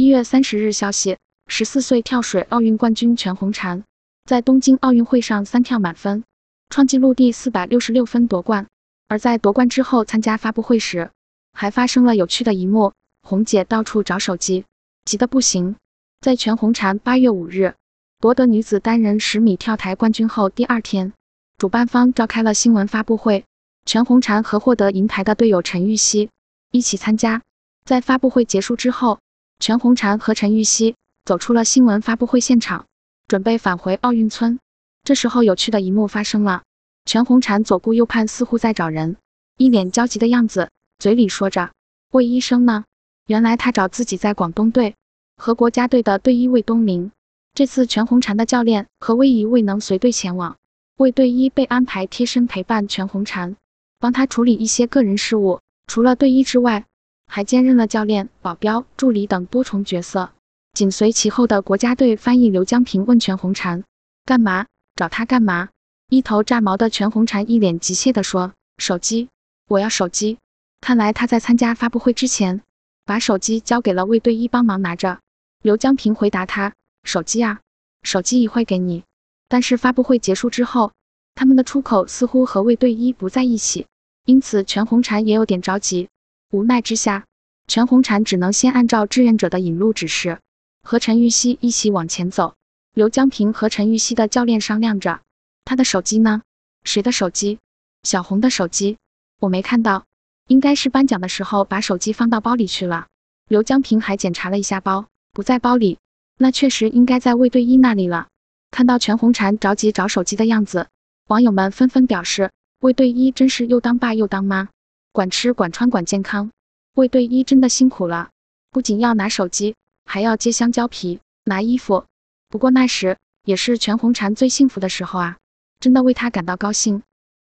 一月三十日，消息：十四岁跳水奥运冠军全红婵在东京奥运会上三跳满分，创纪录第四百六十六分夺冠。而在夺冠之后参加发布会时，还发生了有趣的一幕：红姐到处找手机，急得不行。在全红婵八月五日夺得女子单人十米跳台冠军后，第二天，主办方召开了新闻发布会，全红婵和获得银牌的队友陈芋汐一起参加。在发布会结束之后。全红婵和陈芋汐走出了新闻发布会现场，准备返回奥运村。这时候，有趣的一幕发生了。全红婵左顾右盼，似乎在找人，一脸焦急的样子，嘴里说着：“魏医生呢？”原来他找自己在广东队和国家队的队医魏东明。这次全红婵的教练和魏仪未能随队前往，魏队医被安排贴身陪伴全红婵，帮他处理一些个人事务。除了队医之外，还兼任了教练、保镖、助理等多重角色。紧随其后的国家队翻译刘江平问全红婵：“干嘛？找他干嘛？”一头炸毛的全红婵一脸急切地说：“手机，我要手机。”看来他在参加发布会之前，把手机交给了卫队一帮忙拿着。刘江平回答他：“手机啊，手机一会给你。”但是发布会结束之后，他们的出口似乎和卫队一不在一起，因此全红婵也有点着急。无奈之下，全红婵只能先按照志愿者的引路指示，和陈芋汐一起往前走。刘江平和陈芋汐的教练商量着：“他的手机呢？谁的手机？小红的手机，我没看到，应该是颁奖的时候把手机放到包里去了。”刘江平还检查了一下包，不在包里，那确实应该在魏队一那里了。看到全红婵着急找手机的样子，网友们纷纷表示：“魏队一真是又当爸又当妈。”管吃管穿管健康，卫队一真的辛苦了，不仅要拿手机，还要接香蕉皮、拿衣服。不过那时也是全红婵最幸福的时候啊，真的为她感到高兴。